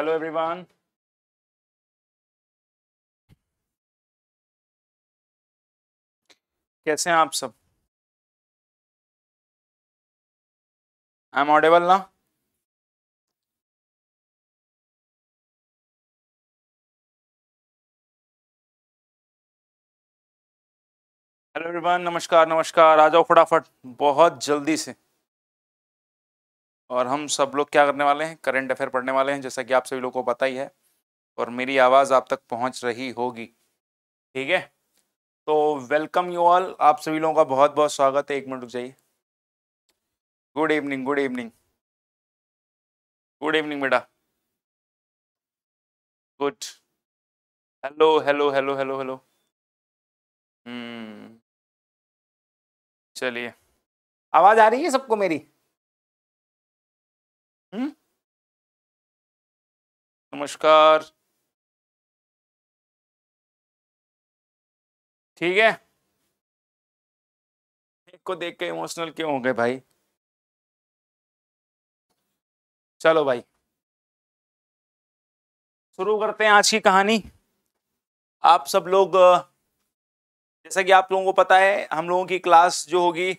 Hello, everyone. कैसे हैं आप सब आई एम ऑडेबल ना हेलो एवरीवन नमस्कार नमस्कार आ जाओ फटाफट बहुत जल्दी से और हम सब लोग क्या करने वाले हैं करंट अफेयर पढ़ने वाले हैं जैसा कि आप सभी लोगों को पता ही है और मेरी आवाज़ आप तक पहुंच रही होगी ठीक है तो वेलकम यू ऑल आप सभी लोगों का बहुत बहुत स्वागत है एक मिनट रुक जाइए good evening good evening good evening बेटा good hello hello hello hello hello चलिए आवाज़ आ रही है सबको मेरी हुँ? Hmm? नमस्कार ठीक है एक को देख के इमोशनल क्यों हो गए भाई चलो भाई शुरू करते हैं आज की कहानी आप सब लोग जैसा कि आप लोगों को पता है हम लोगों की क्लास जो होगी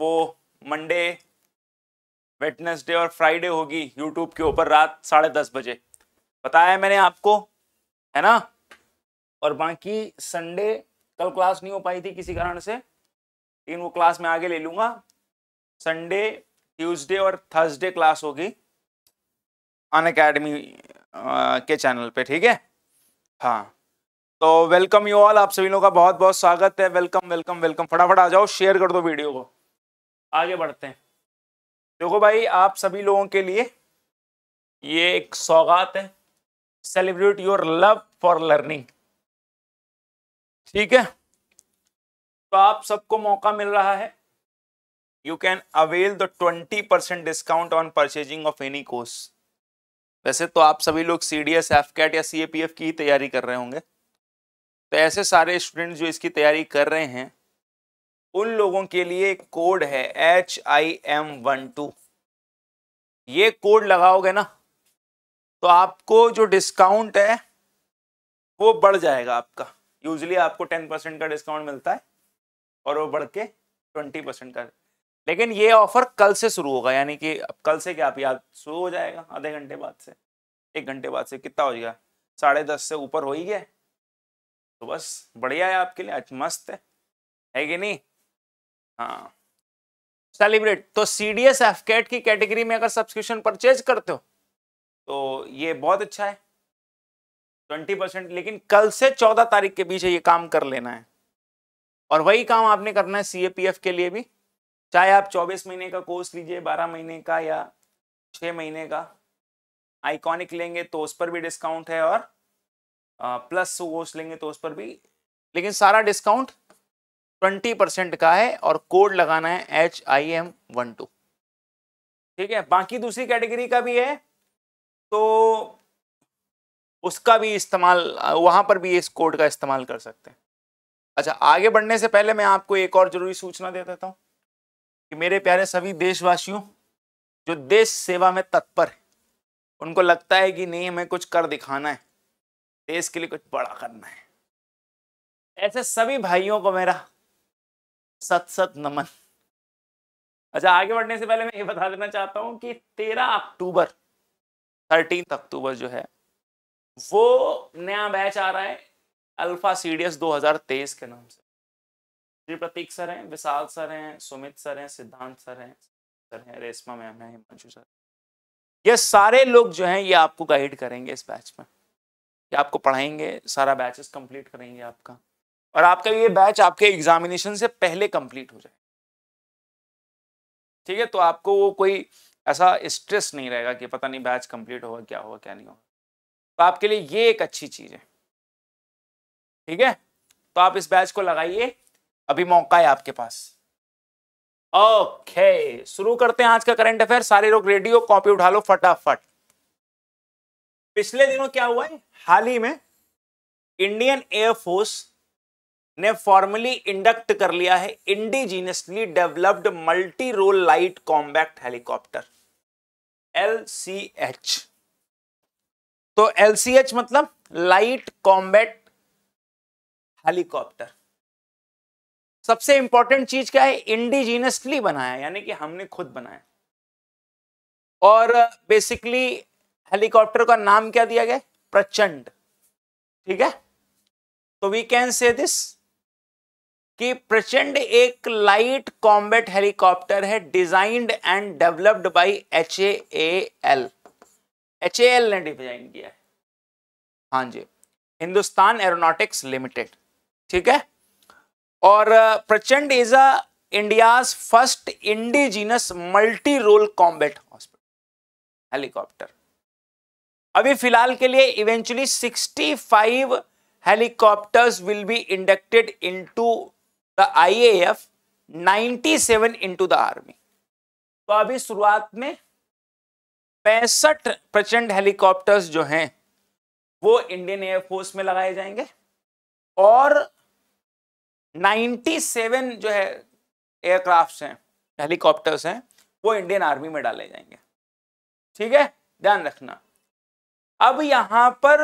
वो मंडे वेटनेसडे और फ्राइडे होगी यूट्यूब के ऊपर रात साढ़े दस बजे बताया मैंने आपको है ना और बाकी संडे कल क्लास नहीं हो पाई थी किसी कारण से लेकिन वो क्लास में आगे ले लूँगा संडे ट्यूसडे और थर्सडे क्लास होगी अन अकेडमी के चैनल पे ठीक है हाँ तो वेलकम यू ऑल आप सभी लोगों का बहुत बहुत स्वागत है वेलकम वेलकम वेलकम फटाफट आ जाओ शेयर कर दो वीडियो को आगे बढ़ते हैं देखो भाई आप सभी लोगों के लिए ये एक सौगात है celebrate your love for learning ठीक है तो आप सबको मौका मिल रहा है you can avail the twenty percent discount on purchasing of any course वैसे तो आप सभी लोग C D S F CAT या सी ए पी एफ की ही तैयारी कर रहे होंगे तो ऐसे सारे स्टूडेंट जो इसकी तैयारी कर रहे हैं उन लोगों के लिए कोड है H I M one two ये कोड लगाओगे ना तो आपको जो डिस्काउंट है वो बढ़ जाएगा आपका यूजली आपको टेन परसेंट का डिस्काउंट मिलता है और वो बढ़ के ट्वेंटी परसेंट का लेकिन ये ऑफर कल से शुरू होगा यानी कि अब कल से क्या आप याद शुरू हो जाएगा आधे घंटे बाद से एक घंटे बाद से कितना हो जाएगा साढ़े दस से ऊपर हो ही गया तो बस बढ़िया है आपके लिए आज मस्त है है कि नहीं हाँ सेलिब्रेट तो C D S F CAT की कैटेगरी में अगर सब्सक्रिप्शन परचेज करते हो तो ये बहुत अच्छा है ट्वेंटी परसेंट लेकिन कल से चौदह तारीख के बीच ये काम कर लेना है और वही काम आपने करना है सी ए पी एफ के लिए भी चाहे आप चौबीस महीने का कोर्स लीजिए बारह महीने का या छः महीने का आइकॉनिक लेंगे तो उस पर भी डिस्काउंट है और आ, प्लस कोर्स लेंगे तो उस पर भी लेकिन सारा डिस्काउंट ट्वेंटी परसेंट का है और कोड लगाना है H I M one two ठीक है बाकी दूसरी कैटेगरी का भी है तो उसका भी इस्तेमाल वहां पर भी इस कोड का इस्तेमाल कर सकते हैं अच्छा आगे बढ़ने से पहले मैं आपको एक और ज़रूरी सूचना दे देता हूँ कि मेरे प्यारे सभी देशवासियों जो देश सेवा में तत्पर है उनको लगता है कि नहीं हमें कुछ कर दिखाना है देश के लिए कुछ बड़ा करना है ऐसे सभी भाइयों को मेरा सत सत नमन अच्छा आगे बढ़ने से पहले मैं ये बता देना चाहता हूँ कि तेरह अक्टूबर थर्टीन अक्टूबर जो है वो नया बैच आ रहा है अल्फा सीडीएस 2023 के नाम से श्री प्रतीक सर हैं विशाल सर हैं सुमित सर हैं सिद्धांत सर हैं सर हैं रेशमा मैम है हिमांशु सर ये सारे लोग जो हैं ये आपको गाइड करेंगे इस बैच में ये आपको पढ़ाएंगे सारा बैचेस कंप्लीट करेंगे आपका और आपका ये बैच आपके एग्जामिनेशन से पहले कंप्लीट हो जाए ठीक है तो आपको वो कोई ऐसा स्ट्रेस नहीं रहेगा कि पता नहीं बैच कंप्लीट होगा क्या होगा क्या नहीं होगा तो आपके लिए ये एक अच्छी चीज़ है ठीक है तो आप इस बैच को लगाइए अभी मौका है आपके पास ओके शुरू करते हैं आज का करंट अफेयर सारे लोग रेडियो कॉपी उठा लो फटाफट पिछले दिनों क्या हुआ है हाल ही में इंडियन एयरफोर्स ने फॉर्मली इंडक्ट कर लिया है indigenously developed multi role light combat helicopter L C H तो एल सी एच मतलब लाइट कॉम्बैक्ट हेलीकॉप्टर सबसे इंपॉर्टेंट चीज क्या है इंडिजीनियसली बनाया यानी कि हमने खुद बनाया और बेसिकली हेलीकॉप्टर का नाम क्या दिया गया प्रचंड ठीक है तो वी कैन से दिस कि प्रचंड एक लाइट कॉम्बेट हेलीकॉप्टर है designed and developed by H L H L ने डिजाइन किया है हाँ जी हिंदुस्तान एरोनॉटिक्स लिमिटेड ठीक है और Prachand is a India first indigenous multi role combat hospital helicopter अभी फिलहाल के लिए eventually 65 helicopters will be inducted into F IAF 97 into the army तो अभी शुरुआत में पैंसठ प्रचंड हेलीकॉप्टर्स जो हैं वो इंडियन एयरफोर्स में लगाए जाएंगे और 97 जो है एयरक्राफ्ट हैं हेलीकॉप्टर्स हैं वो इंडियन आर्मी में डाले जाएंगे ठीक है ध्यान रखना अब यहां पर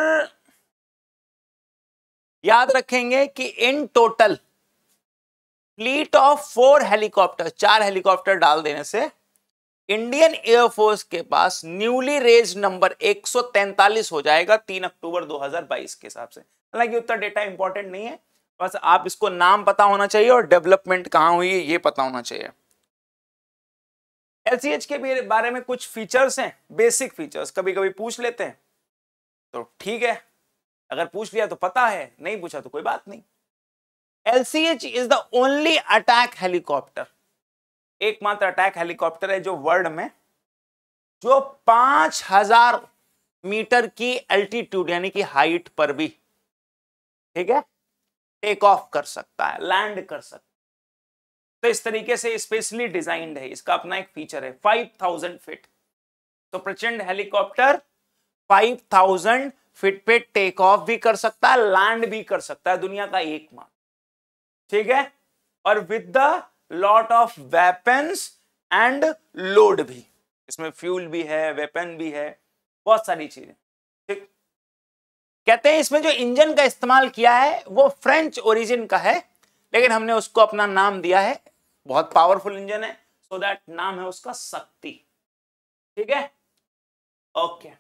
याद रखेंगे कि in total fleet of four helicopter चार हेलीकॉप्टर डाल देने से इंडियन एयरफोर्स के पास न्यूली रेज नंबर 143 हो जाएगा 3 अक्टूबर 2022 के हिसाब से हालांकि उतना डेटा इंपॉर्टेंट नहीं है बस आप इसको नाम पता होना चाहिए और डेवलपमेंट कहाँ हुई है ये पता होना चाहिए एल के बारे में कुछ फीचर्स हैं बेसिक फीचर्स कभी कभी पूछ लेते हैं तो ठीक है अगर पूछ लिया तो पता है नहीं पूछा तो कोई बात नहीं LCH is the only attack helicopter एकमात्र अटैक हेलीकॉप्टर है जो वर्ल्ड में जो पांच हजार मीटर की एल्टीट्यूड यानी कि हाइट पर भी ठीक है टेक ऑफ कर सकता है लैंड कर सकता है तो इस तरीके से स्पेशली डिजाइंड है इसका अपना एक फीचर है 5000 फिट तो प्रचंड हेलीकॉप्टर 5000 फिट पे टेक ऑफ भी कर सकता है लैंड भी कर सकता है दुनिया का एकमात्र ठीक है और with the lot of weapons and load भी इसमें फ्यूल भी है वेपन भी है बहुत सारी चीजें ठीक कहते हैं इसमें जो इंजन का इस्तेमाल किया है वो फ्रेंच ओरिजिन का है लेकिन हमने उसको अपना नाम दिया है बहुत पावरफुल इंजन है सो so दैट नाम है उसका शक्ति ठीक है ओके okay.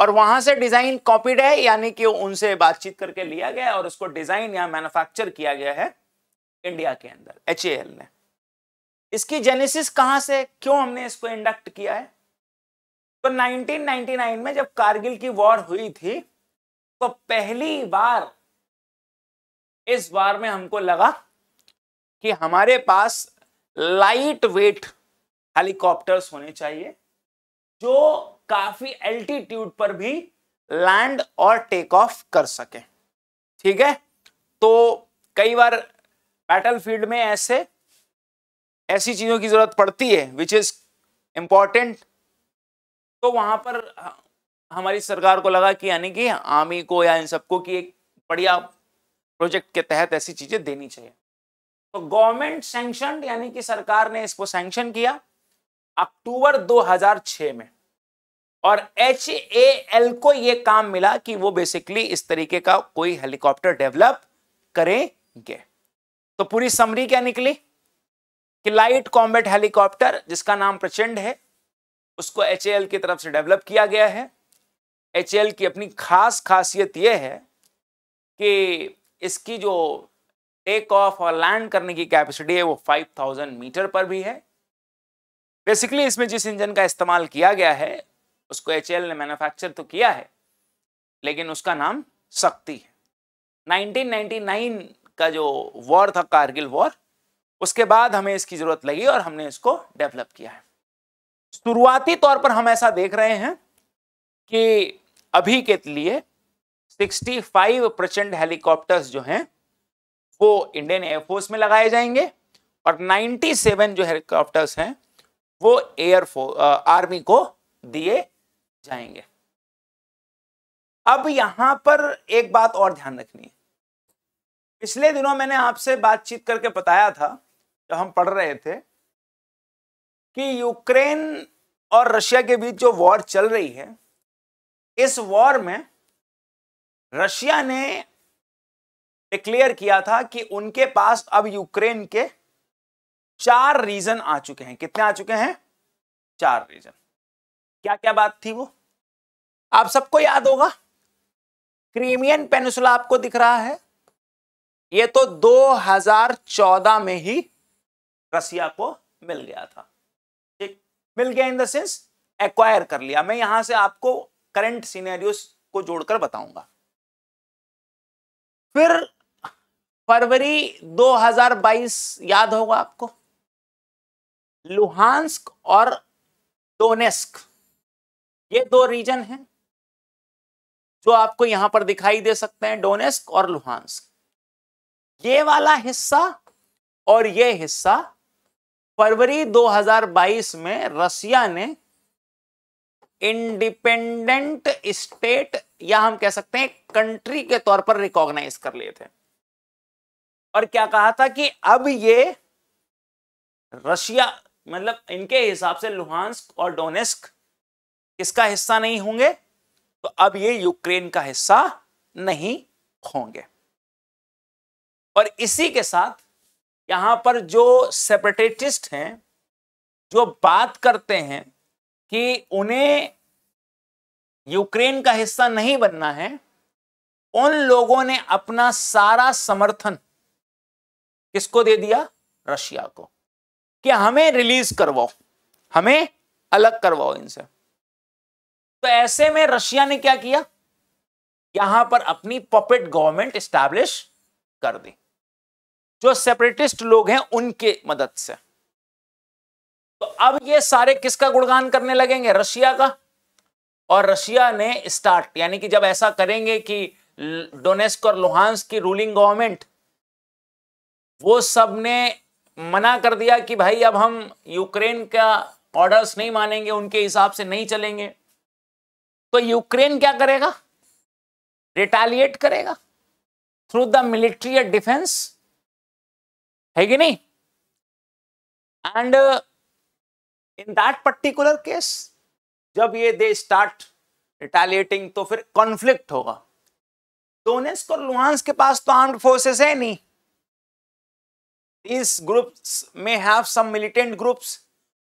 और वहां से डिजाइन कॉपीड है यानी कि उनसे बातचीत करके लिया गया और उसको डिजाइन या मैन्युफैक्चर किया गया है इंडिया के अंदर एच ने इसकी जेनेसिस कहां से क्यों हमने इसको इंडक्ट किया है तो 1999 में जब कारगिल की वॉर हुई थी तो पहली बार इस बार में हमको लगा कि हमारे पास लाइट वेट हेलीकॉप्टर्स होने चाहिए जो काफी एल्टीट्यूड पर भी लैंड और टेक ऑफ कर सके ठीक है तो कई बार बैटलफील्ड में ऐसे ऐसी चीजों की जरूरत पड़ती है विच इज इम्पॉर्टेंट तो वहां पर हाँ, हमारी सरकार को लगा कि यानी कि आर्मी को या इन सबको कि एक बढ़िया प्रोजेक्ट के तहत ऐसी चीजें देनी चाहिए तो गवर्नमेंट सेंक्शन यानी कि सरकार ने इसको सेंक्शन किया अक्टूबर 2006 में और एच ए एल को यह काम मिला कि वो बेसिकली इस तरीके का कोई हेलीकॉप्टर डेवलप करेंगे तो पूरी समरी क्या निकली कि लाइट कॉम्बेट हेलीकॉप्टर जिसका नाम प्रचंड है उसको एच एल की तरफ से डेवलप किया गया है एच एल की अपनी खास खासियत यह है कि इसकी जो टेक ऑफ और लैंड करने की कैपेसिटी है वो 5000 मीटर पर भी है बेसिकली इसमें जिस इंजन का इस्तेमाल किया गया है उसको एच ने मैन्युफैक्चर तो किया है लेकिन उसका नाम शक्ति है 1999 का जो वॉर था कारगिल वॉर उसके बाद हमें इसकी ज़रूरत लगी और हमने इसको डेवलप किया है शुरुआती तौर पर हम ऐसा देख रहे हैं कि अभी के लिए 65 फाइव प्रचंड हेलीकॉप्टर्स जो हैं वो इंडियन एयरफोर्स में लगाए जाएंगे और 97 जो हेलीकॉप्टर्स हैं वो एयरफोर्स आर्मी को दिए जाएंगे अब यहां पर एक बात और ध्यान रखनी है पिछले दिनों मैंने आपसे बातचीत करके बताया था जब हम पढ़ रहे थे कि यूक्रेन और रशिया के बीच जो वॉर चल रही है इस वॉर में रशिया ने डिक्लेयर किया था कि उनके पास अब यूक्रेन के चार रीजन आ चुके हैं कितने आ चुके हैं चार रीजन क्या क्या बात थी वो आप सबको याद होगा क्रीमियन पेनुसुला आपको दिख रहा है ये तो 2014 में ही रसिया को मिल गया था ठीक मिल गया इन द सेंस एक्वायर कर लिया मैं यहां से आपको करंट सीनेरियोस को जोड़कर बताऊंगा फिर फरवरी 2022 याद होगा आपको लुहांस्क और डोनेस्क ये दो रीजन है जो आपको यहां पर दिखाई दे सकते हैं डोनेस्क और लुहानस्क ये वाला हिस्सा और ये हिस्सा फरवरी 2022 में रसिया ने इंडिपेंडेंट स्टेट या हम कह सकते हैं कंट्री के तौर पर रिकॉग्नाइज कर लिए थे और क्या कहा था कि अब ये रशिया मतलब इनके हिसाब से लुहानस्क और डोनेस्क किसका हिस्सा नहीं होंगे तो अब ये यूक्रेन का हिस्सा नहीं होंगे और इसी के साथ यहां पर जो सेपरेटिस्ट हैं जो बात करते हैं कि उन्हें यूक्रेन का हिस्सा नहीं बनना है उन लोगों ने अपना सारा समर्थन किसको दे दिया रशिया को कि हमें रिलीज करवाओ हमें अलग करवाओ इनसे तो ऐसे में रशिया ने क्या किया यहां पर अपनी पपेट गवर्नमेंट स्टैब्लिश कर दी जो सेपरेटिस्ट लोग हैं उनके मदद से तो अब ये सारे किसका गुणगान करने लगेंगे रशिया का और रशिया ने स्टार्ट यानी कि जब ऐसा करेंगे कि डोनेस्क और लोहांस की रूलिंग गवर्नमेंट वो सब ने मना कर दिया कि भाई अब हम यूक्रेन का ऑर्डर्स नहीं मानेंगे उनके हिसाब से नहीं चलेंगे तो यूक्रेन क्या करेगा रिटालिएट करेगा थ्रू द मिलिट्री या डिफेंस है कि नहीं and in that particular case जब ये दे स्टार्ट रिटालिएटिंग तो फिर कॉन्फ्लिक्ट होगा डोनेस्क और लुहांस के पास तो आर्म्ड फोर्सेस है नहीं इस ग्रुप्स में हैव सम मिलिटेंट ग्रुप्स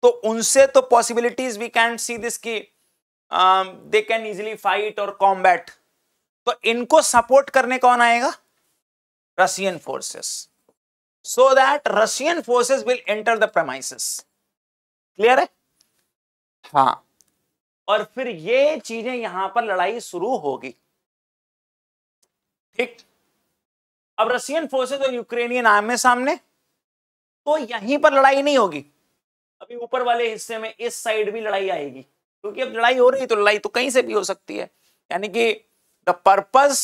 तो उनसे तो possibilities we can see this की दे कैन इजिली फाइट और कॉम्बैट तो इनको सपोर्ट करने कौन आएगा Russian forces so that Russian forces will enter the premises clear है हाँ और फिर ये चीजें यहां पर लड़ाई शुरू होगी ठीक अब रशियन फोर्सेस और यूक्रेनियन आमने सामने तो यहीं पर लड़ाई नहीं होगी अभी ऊपर वाले हिस्से में इस साइड भी लड़ाई आएगी क्योंकि अब लड़ाई हो रही है तो लड़ाई तो कहीं से भी हो सकती है यानी कि the purpose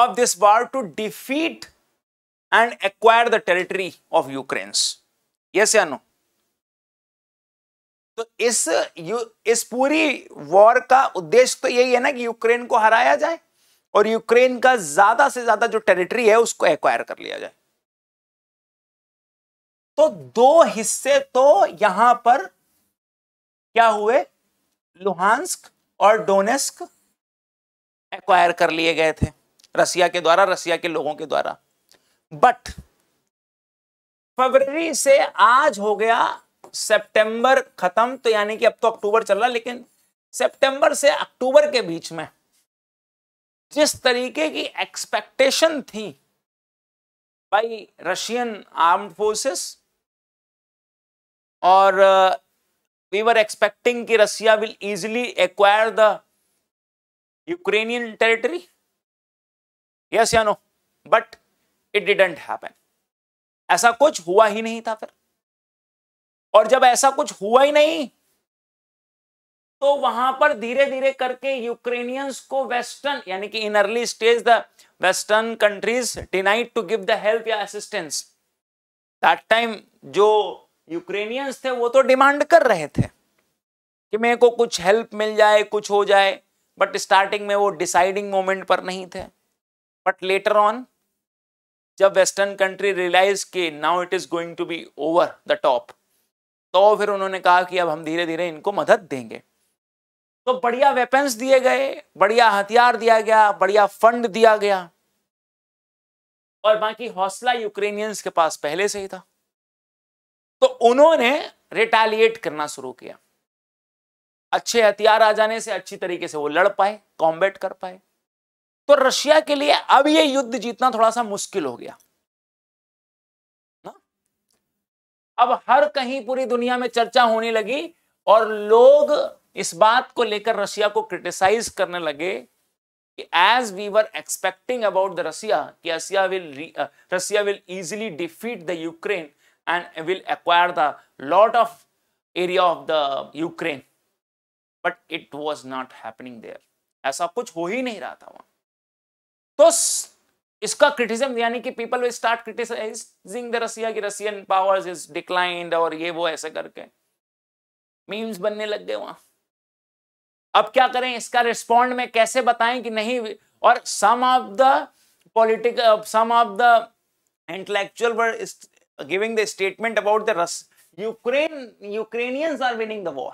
of this war to defeat and acquire the territory of Ukraine yes या नो तो इस यू इस पूरी वॉर का उद्देश्य तो यही है ना कि यूक्रेन को हराया जाए और यूक्रेन का ज्यादा से ज्यादा जो टेरिटरी है उसको एक्वायर कर लिया जाए तो दो हिस्से तो यहां पर क्या हुए लुहानस्क और डोनेस्क एक्वायर कर लिए गए थे रसिया के द्वारा रसिया के लोगों के द्वारा बट फरवरी से आज हो गया सितंबर खत्म तो यानी कि अब तो अक्टूबर चल रहा लेकिन सितंबर से अक्टूबर के बीच में जिस तरीके की एक्सपेक्टेशन थी बाई रशियन आर्म्ड फोर्सेस और वी were एक्सपेक्टिंग कि Russia will easily acquire the Ukrainian territory yes या no but it didn't happen ऐसा कुछ हुआ ही नहीं था फिर और जब ऐसा कुछ हुआ ही नहीं तो वहां पर धीरे धीरे करके यूक्रेनियंस को वेस्टर्न यानी कि in early stage the western countries denied to give the help या असिस्टेंस दैट टाइम जो यूक्रेनियंस थे वो तो डिमांड कर रहे थे कि मेरे को कुछ हेल्प मिल जाए कुछ हो जाए बट स्टार्टिंग में वो डिसाइडिंग मोमेंट पर नहीं थे बट लेटर ऑन जब वेस्टर्न कंट्री रियलाइज के now it is going to be over the top तो फिर उन्होंने कहा कि अब हम धीरे धीरे इनको मदद देंगे तो बढ़िया वेपन्स दिए गए बढ़िया हथियार दिया गया बढ़िया फंड दिया गया और बाकी हौसला यूक्रेनियंस के पास पहले से ही था तो उन्होंने रिटेलिएट करना शुरू किया अच्छे हथियार आ जाने से अच्छी तरीके से वो लड़ पाए कॉम्बेट कर पाए तो रशिया के लिए अब ये युद्ध जीतना थोड़ा सा मुश्किल हो गया ना अब हर कहीं पूरी दुनिया में चर्चा होने लगी और लोग इस बात को लेकर रशिया को क्रिटिसाइज करने लगे कि as we were expecting about the Russia कि Russia will Russia will easily defeat the Ukraine and will acquire the lot of area of the Ukraine. But it was not happening there. ऐसा कुछ हो ही नहीं रहा था वहां तो इसका क्रिटिसिज्म यानी कि people will start criticising the Russia कि रशियन पावर्स इज डिक्लाइंड और ये वो ऐसे करके मीम्स बनने लग गए वहां अब क्या करें इसका रिस्पॉन्ड में कैसे बताएं कि नहीं और some of the political some of the intellectual word giving the statement about the Rus Ukraine Ukrainians are winning the war.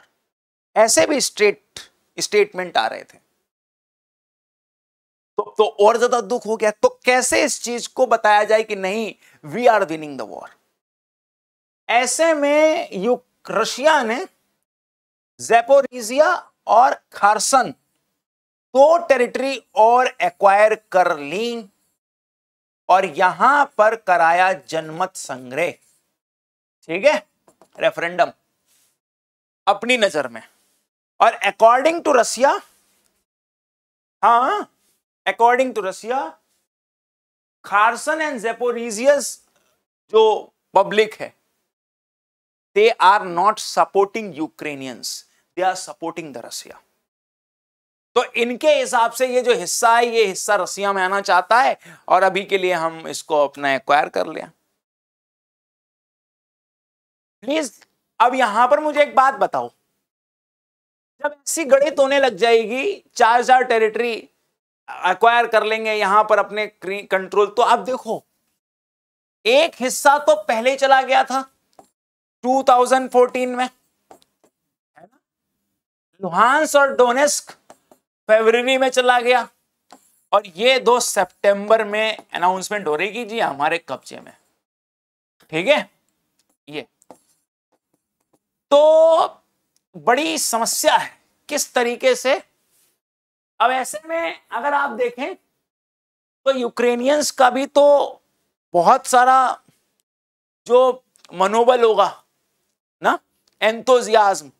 ऐसे भी स्टेट स्टेटमेंट आ रहे थे तो, तो और ज्यादा दुख हो गया तो कैसे इस चीज को बताया जाए कि नहीं we are winning the war ऐसे में यू रशिया ने जेपोरिजिया और खारसन दो तो टेरिटरी और एक्वायर कर ली और यहां पर कराया जनमत संग्रह ठीक है रेफरेंडम अपनी नजर में और अकॉर्डिंग टू रसिया हाँ according to Russia Kherson and Zaporizhzhia जो पब्लिक है they are not supporting Ukrainians they are supporting the Russia तो इनके हिसाब से ये जो हिस्सा है ये हिस्सा रसिया में आना चाहता है और अभी के लिए हम इसको अपना एक्वायर कर लिया प्लीज अब यहां पर मुझे एक बात बताओ जब ऐसी गणित होने लग जाएगी चार हजार टेरिटरी एक्वायर कर लेंगे यहां पर अपने कंट्रोल तो आप देखो एक हिस्सा तो पहले चला गया था 2014 में है ना लुहांस और डोनेस्क फेबररी में चला गया और ये दो सितंबर में अनाउंसमेंट हो रहेगी जी हमारे कब्जे में ठीक है ये तो बड़ी समस्या है किस तरीके से अब ऐसे में अगर आप देखें तो यूक्रेनियंस का भी तो बहुत सारा जो मनोबल होगा ना एंतोजियाज्म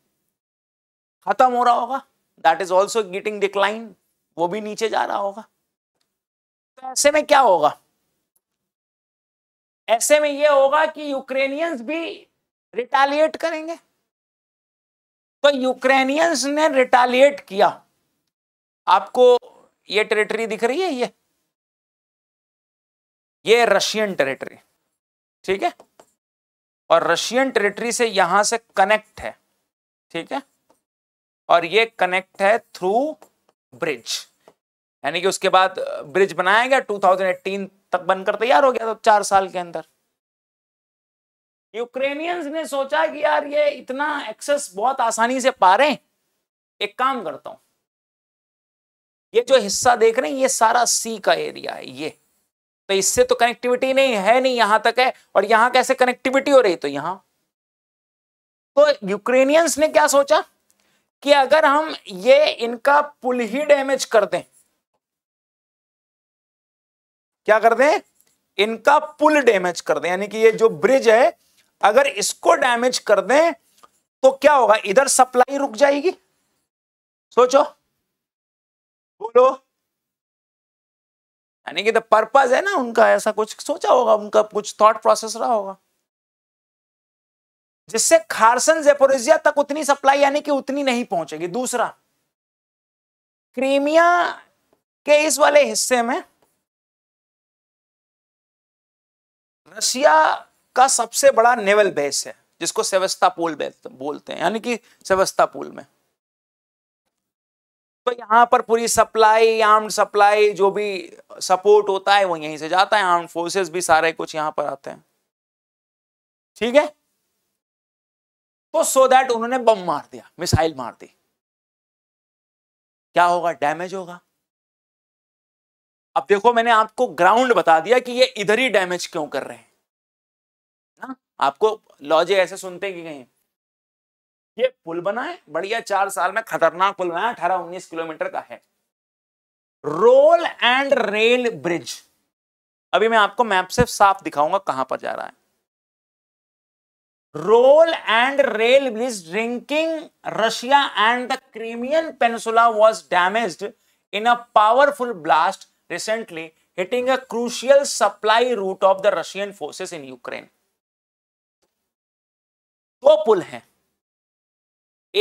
खत्म हो रहा होगा that is also getting decline वो भी नीचे जा रहा होगा तो ऐसे में क्या होगा ऐसे में ये होगा कि यूक्रेनियंस भी रिटालिएट करेंगे तो यूक्रेनियंस ने रिटालिएट किया आपको ये टेरिटरी दिख रही है ये ये रशियन टेरिटरी ठीक है और रशियन टेरिटरी से यहां से कनेक्ट है ठीक है और ये कनेक्ट है थ्रू ब्रिज यानी कि उसके बाद ब्रिज बनाया गया 2018 तक बनकर तैयार हो गया तो चार साल के अंदर यूक्रेनियंस ने सोचा कि यार ये इतना एक्सेस बहुत आसानी से पा रहे एक काम करता हूं ये जो हिस्सा देख रहे हैं ये सारा सी का एरिया है ये तो इससे तो कनेक्टिविटी नहीं है नहीं यहां तक है और यहां कैसे कनेक्टिविटी हो रही तो यहां तो यूक्रेनियंस ने क्या सोचा कि अगर हम ये इनका पुल ही डैमेज कर दें क्या कर दें इनका पुल डैमेज कर दें यानी कि ये जो ब्रिज है अगर इसको डैमेज कर दें तो क्या होगा इधर सप्लाई रुक जाएगी सोचो बोलो यानी कि द पर्पज है ना उनका ऐसा कुछ सोचा होगा उनका कुछ थॉट प्रोसेस रहा होगा जिससे खारसन जेपोरेजिया तक उतनी सप्लाई यानी कि उतनी नहीं पहुंचेगी दूसरा क्रीमिया के इस वाले हिस्से में रशिया का सबसे बड़ा नेवल बेस है जिसको पुल बोलते हैं यानी कि सेवस्तापोल में तो यहां पर पूरी सप्लाई आर्म सप्लाई जो भी सपोर्ट होता है वो यहीं से जाता है आर्म फोर्सेस भी सारे कुछ यहां पर आते हैं ठीक है तो सो दैट उन्होंने बम मार दिया मिसाइल मार दी क्या होगा डैमेज होगा अब देखो मैंने आपको ग्राउंड बता दिया कि ये इधर ही डैमेज क्यों कर रहे हैं ना आपको लॉजिक ऐसे सुनते कि कहीं ये पुल बना है बढ़िया चार साल में खतरनाक पुल बनाया अठारह उन्नीस किलोमीटर का है रोल एंड रेल ब्रिज अभी मैं आपको मैप से साफ दिखाऊंगा कहां पर जा रहा है role and rail bridge drinking Russia and the Crimean peninsula was damage in a powerful blast recently hitting a crucial supply route of the Russian forces in Ukraine दो पुल है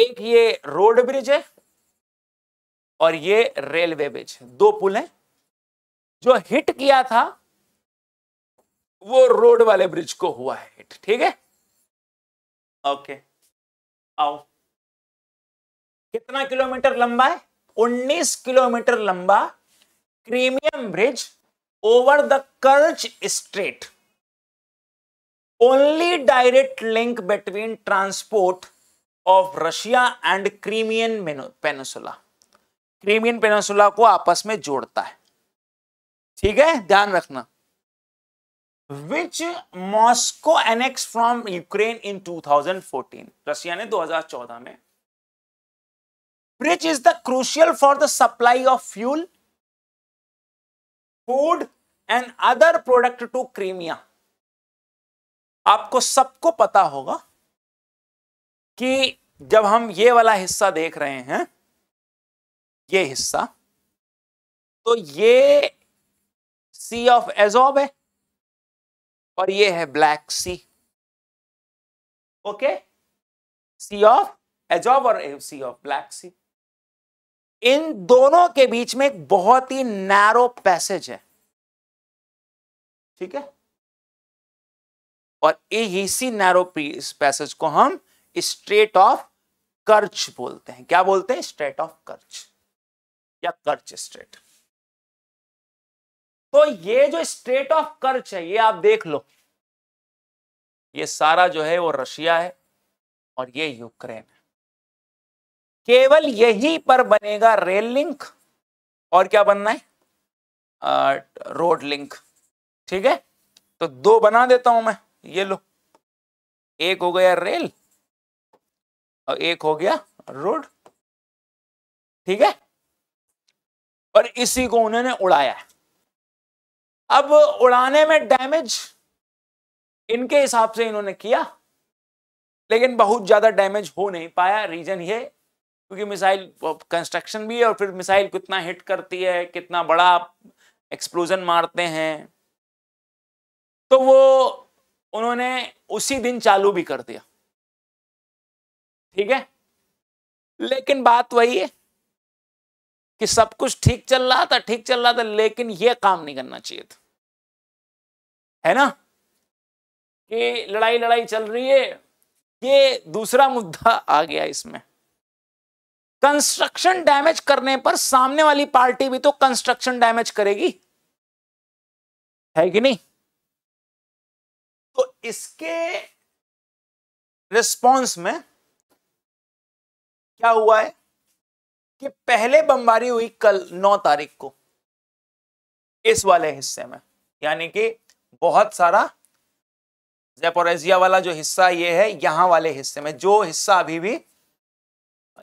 एक ये रोड ब्रिज है और ये रेलवे ब्रिज दो पुल है जो हिट किया था वो रोड वाले ब्रिज को हुआ है हिट ठीक है ओके आओ कितना किलोमीटर लंबा है 19 किलोमीटर लंबा Crimean bridge over the Kerch strait only direct link between transport of Russia and Crimean peninsula Crimean peninsula को आपस में जोड़ता है ठीक है ध्यान रखना which Moscow annex from Ukraine in 2014 Russia ने 2014 में bridge is the crucial for the supply of fuel food and other product to Crimea आपको सबको पता होगा कि जब हम ये वाला हिस्सा देख रहे हैं ये हिस्सा तो ये सी ऑफ एजॉब है और ये है black sea okay sea of Azov और सी ऑफ ब्लैक सी इन दोनों के बीच में एक बहुत ही नैरो पैसेज है ठीक है और इसी नैरो पैसेज को हम स्ट्रेट ऑफ कर्च बोलते हैं क्या बोलते हैं स्ट्रेट ऑफ कर्च या कर्च स्ट्रेट तो ये जो स्टेट ऑफ कर्च है ये आप देख लो ये सारा जो है वो रशिया है और ये यूक्रेन है केवल यही पर बनेगा रेल लिंक और क्या बनना है रोड लिंक ठीक है तो दो बना देता हूं मैं ये लो एक हो गया रेल और एक हो गया रोड ठीक है और इसी को उन्होंने उड़ाया है अब उड़ाने में डैमेज इनके हिसाब से इन्होंने किया लेकिन बहुत ज़्यादा डैमेज हो नहीं पाया रीजन ये क्योंकि मिसाइल कंस्ट्रक्शन भी है और फिर मिसाइल कितना हिट करती है कितना बड़ा एक्सप्लोजन मारते हैं तो वो उन्होंने उसी दिन चालू भी कर दिया ठीक है लेकिन बात वही है कि सब कुछ ठीक चल रहा था ठीक चल रहा था लेकिन ये काम नहीं करना चाहिए था है ना कि लड़ाई लड़ाई चल रही है ये दूसरा मुद्दा आ गया इसमें कंस्ट्रक्शन डैमेज करने पर सामने वाली पार्टी भी तो कंस्ट्रक्शन डैमेज करेगी है कि नहीं तो इसके रिस्पॉन्स में क्या हुआ है कि पहले बमबारी हुई कल 9 तारीख को इस वाले हिस्से में यानी कि बहुत सारा जेपोरेजिया वाला जो हिस्सा ये है यहां वाले हिस्से में जो हिस्सा अभी भी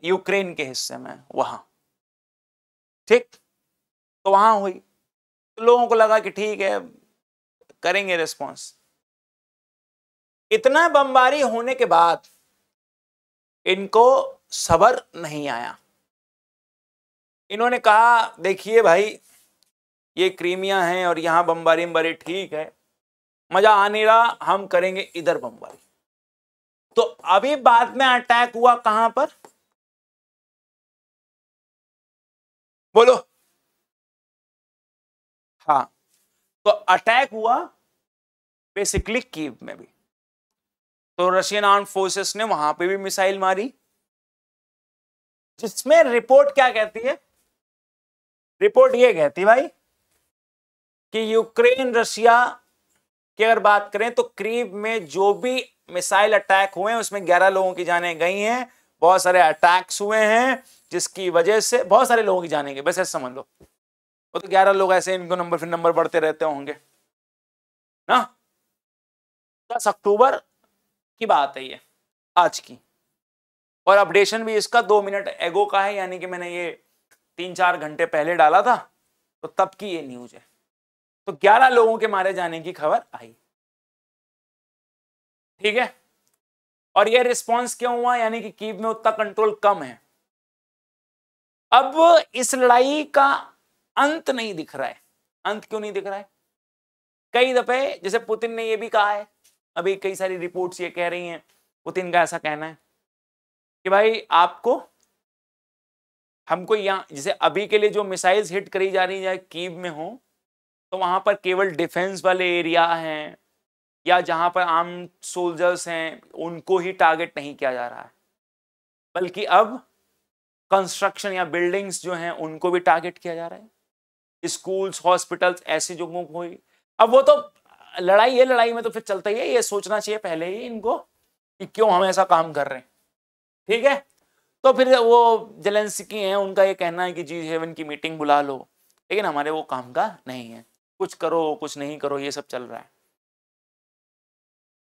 यूक्रेन के हिस्से में वहां ठीक तो वहां हुई तो लोगों को लगा कि ठीक है करेंगे रिस्पॉन्स इतना बमबारी होने के बाद इनको सबर नहीं आया इन्होंने कहा देखिए भाई ये क्रीमिया हैं और यहां बमबारी बम्बारी ठीक है मजा आ नहीं रहा हम करेंगे इधर बमबारी तो अभी बाद में अटैक हुआ कहां पर बोलो हाँ तो अटैक हुआ बेसिकली कीव में भी तो रशियन आर्म फोर्सेस ने वहां पे भी मिसाइल मारी जिसमें रिपोर्ट क्या कहती है रिपोर्ट ये कहती भाई कि यूक्रेन रशिया की अगर बात करें तो करीब में जो भी मिसाइल अटैक हुए हैं उसमें ग्यारह लोगों की जाने गई हैं बहुत सारे अटैक्स हुए हैं जिसकी वजह से बहुत सारे लोगों की जाने गई बस ऐसे समझ लो वो तो ग्यारह लोग ऐसे इनको नंबर फिर नंबर बढ़ते रहते होंगे ना दस अक्टूबर की बात है ये आज की और अपडेशन भी इसका दो मिनट एगो का है यानी कि मैंने ये तीन चार घंटे पहले डाला था तो तब की ये न्यूज है तो 11 लोगों के मारे जाने की खबर आई ठीक है और यह रिस्पॉन्स क्यों हुआ यानी कि कीव में उतना कंट्रोल कम है अब इस लड़ाई का अंत नहीं दिख रहा है अंत क्यों नहीं दिख रहा है कई दफे जैसे पुतिन ने यह भी कहा है अभी कई सारी रिपोर्ट्स ये कह रही हैं पुतिन का ऐसा कहना है कि भाई आपको हमको यहां जैसे अभी के लिए जो मिसाइल्स हिट करी जा रही है कीव में हो तो वहाँ पर केवल डिफेंस वाले एरिया हैं या जहाँ पर आर्म सोल्जर्स हैं उनको ही टारगेट नहीं किया जा रहा है बल्कि अब कंस्ट्रक्शन या बिल्डिंग्स जो हैं उनको भी टारगेट किया जा रहा है स्कूल्स हॉस्पिटल्स ऐसी जो हुई अब वो तो लड़ाई है लड़ाई में तो फिर चलता ही है ये सोचना चाहिए पहले ही इनको कि क्यों हम ऐसा काम कर रहे हैं ठीक है तो फिर वो जेलेंसकी हैं उनका ये कहना है कि जी सेवन की मीटिंग बुला लो लेकिन हमारे वो काम का नहीं है कुछ करो कुछ नहीं करो ये सब चल रहा है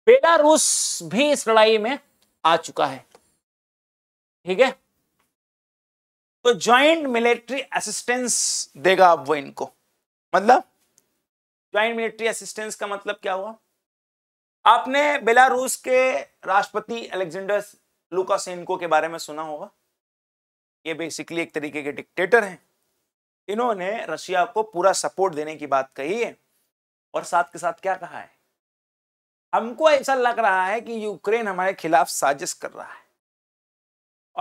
बेलारूस भी इस लड़ाई में आ चुका है ठीक है तो ज्वाइंट मिलिट्री असिस्टेंस देगा अब वो इनको मतलब ज्वाइंट मिलिट्री असिस्टेंस का मतलब क्या हुआ आपने बेलारूस के राष्ट्रपति अलेक्जेंडर लुकासेंको के बारे में सुना होगा ये बेसिकली एक तरीके के डिक्टेटर हैं इन्होंने रशिया को पूरा सपोर्ट देने की बात कही है और साथ के साथ क्या कहा है हमको ऐसा लग रहा है कि यूक्रेन हमारे खिलाफ साजिश कर रहा है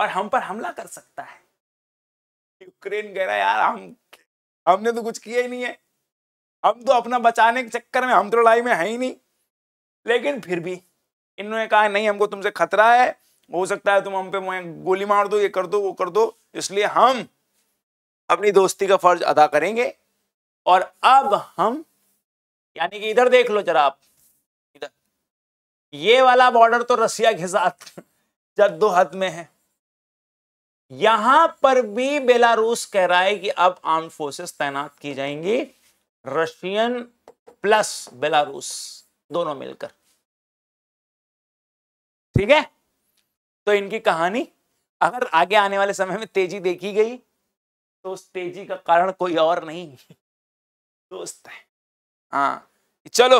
और हम पर हमला कर सकता है यूक्रेन कह रहा है यार हम हमने तो कुछ किया ही नहीं है हम तो अपना बचाने के चक्कर में हम तो लड़ाई में है ही नहीं लेकिन फिर भी इन्होंने कहा नहीं हमको तुमसे खतरा है हो सकता है तुम हम पे गोली मार दो ये कर दो वो कर दो इसलिए हम अपनी दोस्ती का फर्ज अदा करेंगे और अब हम यानी कि इधर देख लो जरा आप इधर ये वाला बॉर्डर तो रसिया के साथ जद्दोहद में है यहां पर भी बेलारूस कह रहा है कि अब आर्म फोर्सेस तैनात की जाएंगी रशियन प्लस बेलारूस दोनों मिलकर ठीक है तो इनकी कहानी अगर आगे आने वाले समय में तेजी देखी गई तो उस तेजी का कारण कोई और नहीं दोस्त है हाँ चलो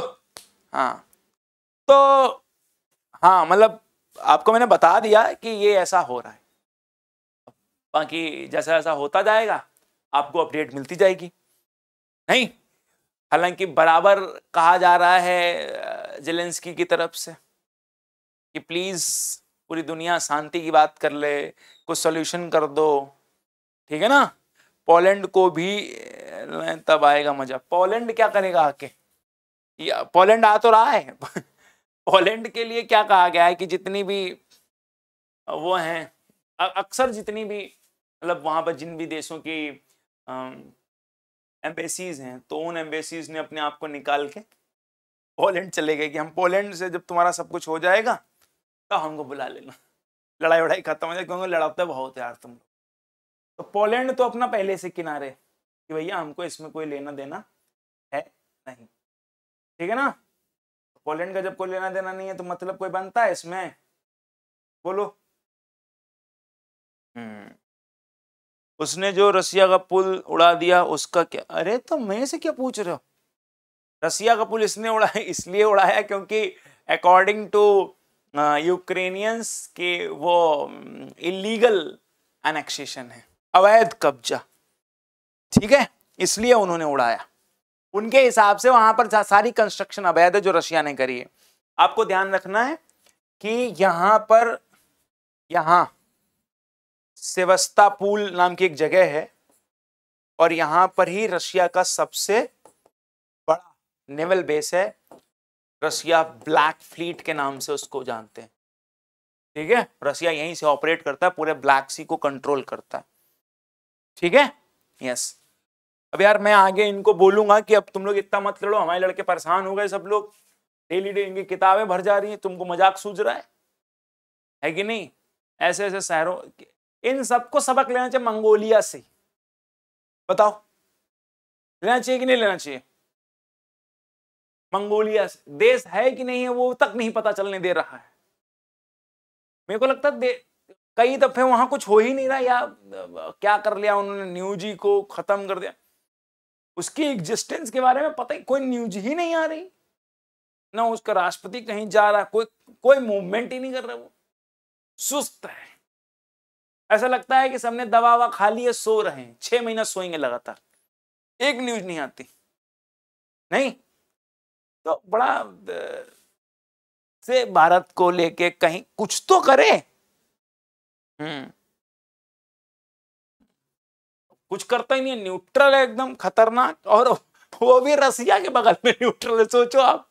हाँ तो हाँ मतलब आपको मैंने बता दिया कि ये ऐसा हो रहा है बाकी जैसा जैसा होता जाएगा आपको अपडेट मिलती जाएगी नहीं हालांकि बराबर कहा जा रहा है जेलेंस्की की तरफ से कि प्लीज़ पूरी दुनिया शांति की बात कर ले कुछ सोल्यूशन कर दो ठीक है ना पोलैंड को भी तब आएगा मजा पोलैंड क्या करेगा आके पोलैंड आ तो रहा है पोलैंड के लिए क्या कहा गया है कि जितनी भी वो हैं अक्सर जितनी भी मतलब वहाँ पर जिन भी देशों की एम्बेसीज हैं तो उन एम्बेसीज ने अपने आप को निकाल के पोलैंड चले गए कि हम पोलैंड से जब तुम्हारा सब कुछ हो जाएगा तो हमको बुला लेना लड़ाई वड़ाई खत्म हो जाए क्योंकि लड़ाते तो बहुत यार तुम लोग तो पोलैंड तो अपना पहले से किनारे कि भैया हमको इसमें कोई लेना देना है नहीं ठीक है ना तो पोलैंड का जब कोई लेना देना नहीं है तो मतलब कोई बनता है इसमें बोलो हम्म। उसने जो रसिया का पुल उड़ा दिया उसका क्या अरे तो मैं से क्या पूछ रहे हो रसिया का पुल इसने उड़ाया इसलिए उड़ाया क्योंकि अकॉर्डिंग टू यूक्रेनियंस के वो इलीगल mm, एनेक्सेशन है अवैध कब्जा ठीक है इसलिए उन्होंने उड़ाया उनके हिसाब से वहां पर सारी कंस्ट्रक्शन अवैध है जो रशिया ने करी है आपको ध्यान रखना है कि यहां पर यहां सेवस्तापूल नाम की एक जगह है और यहां पर ही रशिया का सबसे बड़ा नेवल बेस है रशिया ब्लैक फ्लीट के नाम से उसको जानते हैं ठीक है रशिया यहीं से ऑपरेट करता है पूरे ब्लैक सी को कंट्रोल करता है ठीक है यस अब यार मैं आगे इनको बोलूंगा कि अब तुम लोग इतना मत लड़ो हमारे लड़के परेशान हो गए सब लोग डेली डे इनकी किताबें भर जा रही हैं तुमको मजाक सूझ रहा है है कि नहीं ऐसे ऐसे शहरों इन सबको सबक लेना चाहिए मंगोलिया से बताओ लेना चाहिए कि नहीं लेना चाहिए मंगोलिया से देश है कि नहीं है वो तक नहीं पता चलने दे रहा है मेरे को लगता है कई दफे तो वहां कुछ हो ही नहीं रहा या क्या कर लिया उन्होंने न्यूज ही को खत्म कर दिया उसकी एग्जिस्टेंस के बारे में पता ही कोई न्यूज ही नहीं आ रही ना उसका राष्ट्रपति कहीं जा रहा कोई कोई मूवमेंट ही नहीं कर रहा वो सुस्त है ऐसा लगता है कि सबने दवा ववा खा लिए सो रहे हैं छह महीना सोएंगे लगातार एक न्यूज नहीं आती नहीं तो बड़ा से भारत को लेके कहीं कुछ तो करे हम्म। कुछ करता ही नहीं न्यूट्रल है एकदम खतरनाक और वो भी रसिया के बगल में न्यूट्रल है सोचो आप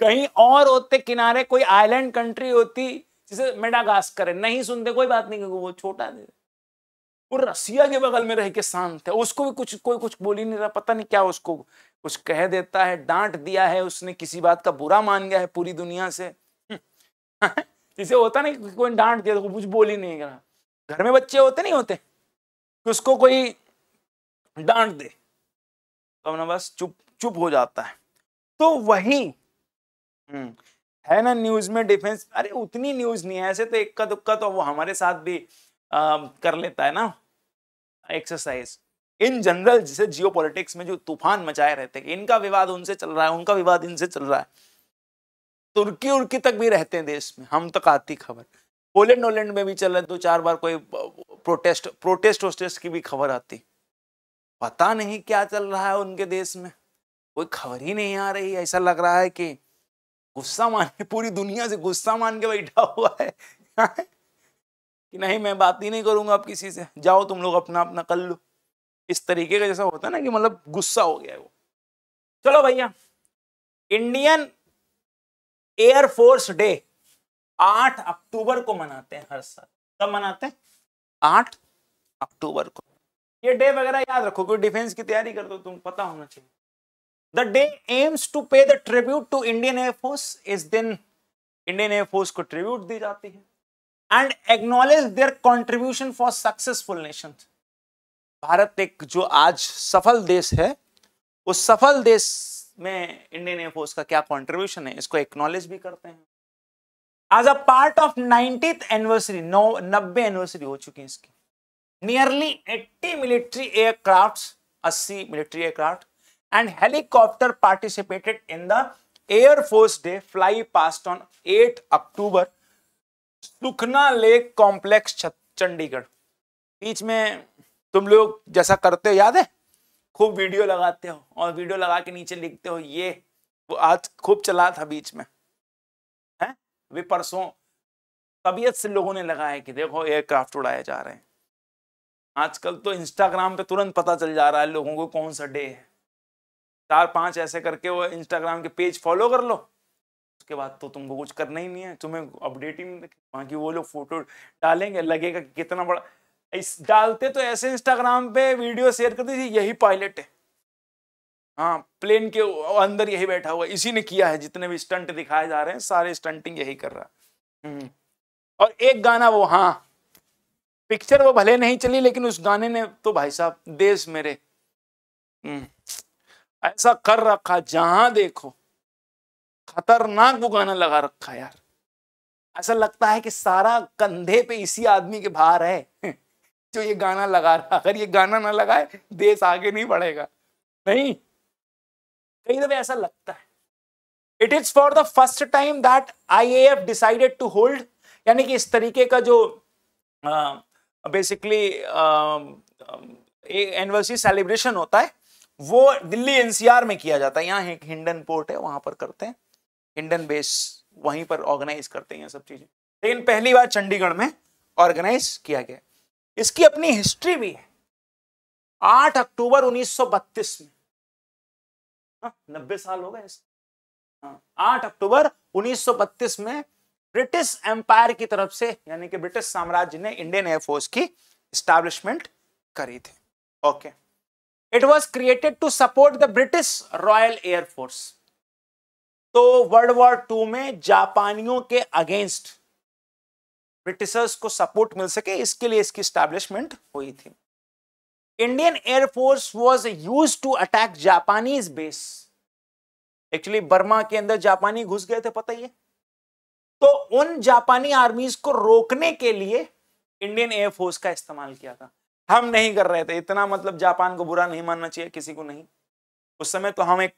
कहीं और होते किनारे कोई आइलैंड कंट्री होती जिसे मेडागास करे नहीं सुनते कोई बात नहीं क्योंकि वो छोटा है वो रसिया के बगल में रह के शांत है उसको भी कुछ कोई कुछ बोल ही नहीं रहा पता नहीं क्या उसको कुछ कह देता है डांट दिया है उसने किसी बात का बुरा मान गया है पूरी दुनिया से जिसे होता नहीं कोई डांट दिया तो कुछ बोल ही नहीं करा घर में बच्चे होते नहीं होते कि उसको कोई डांट दे तो अपना बस चुप चुप हो जाता है तो वही हम्म, है ना न्यूज में डिफेंस अरे उतनी न्यूज नहीं है ऐसे तो इक्का दुक्का तो वो हमारे साथ भी आ, कर लेता है ना एक्सरसाइज इन जनरल जिसे जियो में जो तूफान मचाए रहते हैं इनका विवाद उनसे चल रहा है उनका विवाद इनसे चल रहा है तुर्की उर्की तक भी रहते हैं देश में हम तक आती खबर पोलैंड वोलैंड में भी चल रहे दो चार बार कोई प्रोटेस्ट प्रोटेस्ट वोटेस्ट की भी खबर आती पता नहीं क्या चल रहा है उनके देश में कोई खबर ही नहीं आ रही ऐसा लग रहा है कि गुस्सा मान के पूरी दुनिया से गुस्सा मान के बैठा हुआ है कि नहीं मैं बात ही नहीं करूंगा आप किसी से जाओ तुम लोग अपना अपना कर लो इस तरीके का जैसा होता है ना कि मतलब गुस्सा हो गया है वो चलो भैया इंडियन एयरफोर्स डे आठ अक्टूबर को मनाते हैं हर साल कब मनाते हैं आठ अक्टूबर को ये डे वगैरह याद रखो क्योंकि डिफेंस की तैयारी कर दो तुम पता होना चाहिए the day aims to pay the tribute to Indian air force इस दिन इंडियन एयरफोर्स को ट्रिब्यूट दी जाती है and acknowledge their contribution for successful nation Bharat एक जो आज सफल देश है उस सफल देश में इंडियन एयरफोर्स का क्या कॉन्ट्रीब्यूशन है इसको एक्नोलेज भी करते हैं as a part of ninetieth anniversary नौ नब्बे एनिवर्सरी हो चुकी है इसकी नियरली एट्टी मिलिट्री एयरक्राफ्ट अस्सी military aircraft and helicopter participated in the air force day fly past on eight October Sukhna lake complex Chandigarh बीच में तुम लोग जैसा करते हो याद है खूब वीडियो लगाते हो और वीडियो लगा के नीचे लिखते हो ये वो आज खूब चला था बीच में है वे परसों तबीयत से लोगों ने है कि देखो एयरक्राफ्ट उड़ाए जा रहे हैं आजकल तो इंस्टाग्राम पे तुरंत पता चल जा रहा है लोगों को कौन सा डे है चार पांच ऐसे करके वो इंस्टाग्राम के पेज फॉलो कर लो उसके बाद तो तुमको कुछ करना ही नहीं है तुम्हें अपडेट ही नहीं बाकी वो लोग फोटो डालेंगे लगेगा कि कितना बड़ा इस डालते तो ऐसे इंस्टाग्राम पे वीडियो शेयर करते थी यही पायलट है हाँ प्लेन के अंदर यही बैठा हुआ इसी ने किया है जितने भी स्टंट दिखाए जा रहे हैं सारे स्टंटिंग यही कर रहा हम्म। और एक गाना वो हाँ पिक्चर वो भले नहीं चली लेकिन उस गाने ने तो भाई साहब देश मेरे हम्म। ऐसा कर रखा जहां देखो खतरनाक वो गाना लगा रखा यार ऐसा लगता है कि सारा कंधे पे इसी आदमी के भार है जो ये गाना लगा रहा अगर ये गाना ना लगाए देश आगे नहीं बढ़ेगा नहीं कई दफे ऐसा लगता है it is for the first time that I F decided to hold यानी कि इस तरीके का जो बेसिकली एनिवर्सरी सेलिब्रेशन होता है वो दिल्ली एनसीआर में किया जाता है यहाँ एक हिंडन पोर्ट है वहां पर करते हैं हिंडन बेस वहीं पर ऑर्गेनाइज करते हैं सब चीजें लेकिन पहली बार चंडीगढ़ में ऑर्गेनाइज किया गया इसकी अपनी हिस्ट्री भी है 8 अक्टूबर 1932 में हाँ, नब्बे साल हो गए हाँ, आठ अक्टूबर 1932 में ब्रिटिश एम्पायर की तरफ से यानी कि ब्रिटिश साम्राज्य ने इंडियन एयरफोर्स की स्टैब्लिशमेंट करी थी okay it was created to support the British royal air force तो वर्ल्ड वॉर टू में जापानियों के अगेंस्ट ब्रिटिशर्स को सपोर्ट मिल सके इसके लिए इसकी स्टैब्लिशमेंट हुई थी Indian air force was use to attack Japanese base actually Burma के अंदर जापानी घुस गए थे पता ही है तो उन जापानी आर्मीज को रोकने के लिए इंडियन एयरफोर्स का इस्तेमाल किया था हम नहीं कर रहे थे इतना मतलब जापान को बुरा नहीं मानना चाहिए किसी को नहीं उस समय तो हम एक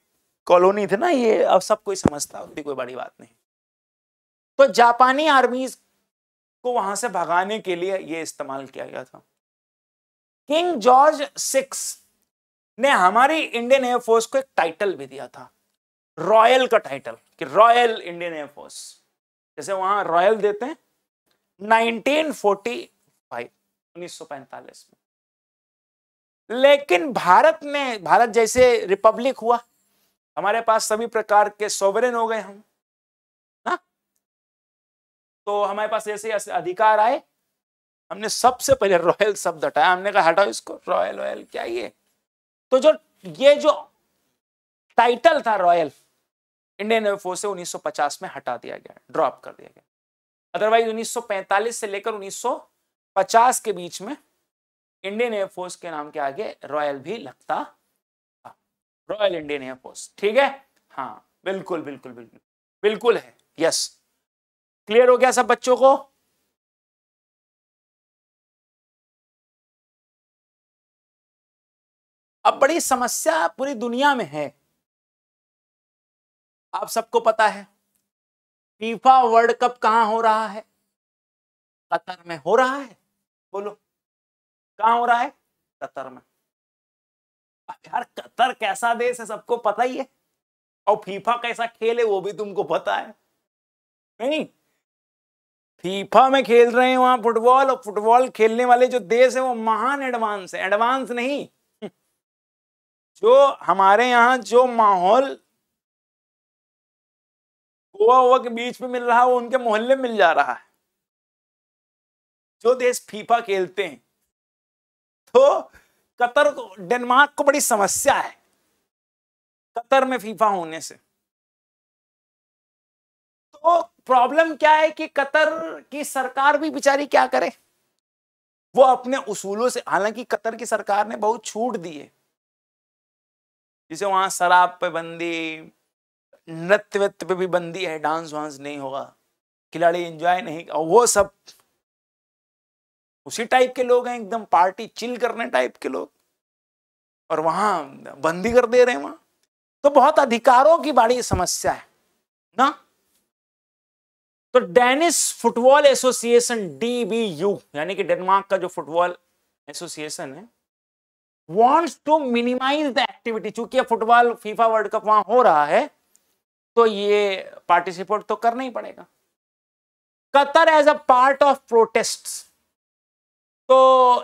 कॉलोनी थे ना ये अब सब कोई समझता होती कोई बड़ी बात नहीं तो जापानी आर्मीज को वहां से भगाने के लिए यह इस्तेमाल किया गया था किंग जॉर्ज सिक्स ने हमारी इंडियन एयरफोर्स को एक टाइटल भी दिया था रॉयल का टाइटल कि रॉयल इंडियन एयरफोर्स जैसे वहां रॉयल देते हैं 1945 1945 में लेकिन भारत में भारत जैसे रिपब्लिक हुआ हमारे पास सभी प्रकार के सोवरेन हो गए हम तो हमारे पास ऐसे ऐसे अधिकार आए हमने सबसे पहले रॉयल शब्द हटाया हमने कहा हटाओ इसको रॉयल रॉयल क्या ये तो जो ये जो टाइटल था रॉयल इंडियन एयरफोर्स से 1950 में हटा दिया गया ड्रॉप कर दिया गया अदरवाइज 1945 से लेकर 1950 के बीच में इंडियन एयरफोर्स के नाम के आगे रॉयल भी लगता था रॉयल इंडियन एयरफोर्स ठीक है हाँ बिल्कुल बिल्कुल बिल्कुल बिल्कुल है यस क्लियर हो गया सब बच्चों को अब बड़ी समस्या पूरी दुनिया में है आप सबको पता है फीफा वर्ल्ड कप कहां हो रहा है कतर में हो रहा है बोलो कहां हो रहा है कतर में अब यार कतर कैसा देश है सबको पता ही है और फीफा कैसा खेल है वो भी तुमको पता है नहीं फीफा में खेल रहे हैं वहां फुटबॉल और फुटबॉल खेलने वाले जो देश है वो महान एडवांस है एडवांस नहीं जो हमारे यहाँ जो माहौल गोवा वोवा के बीच में मिल रहा है वो उनके मोहल्ले मिल जा रहा है जो देश फीफा खेलते हैं तो कतर को डेनमार्क को बड़ी समस्या है कतर में फीफा होने से तो प्रॉब्लम क्या है कि कतर की सरकार भी बिचारी क्या करे वो अपने उसूलों से हालांकि कतर की सरकार ने बहुत छूट दी है जैसे वहां शराब पे बंदी नृत्य वृत्य पे भी बंदी है डांस वांस नहीं होगा खिलाड़ी एंजॉय नहीं और वो सब उसी टाइप के लोग हैं एकदम पार्टी चिल करने टाइप के लोग और वहां बंदी कर दे रहे हैं वहां तो बहुत अधिकारों की बड़ी समस्या है ना तो डेनिस फुटबॉल एसोसिएशन डीबीयू यानी कि डेनमार्क का जो फुटबॉल एसोसिएशन है wants to minimise the activity चूंकि फुटबॉल फीफा वर्ल्ड कप वहां हो रहा है तो ये पार्टिसिपेट तो करना ही पड़ेगा Qatar as a part of protest तो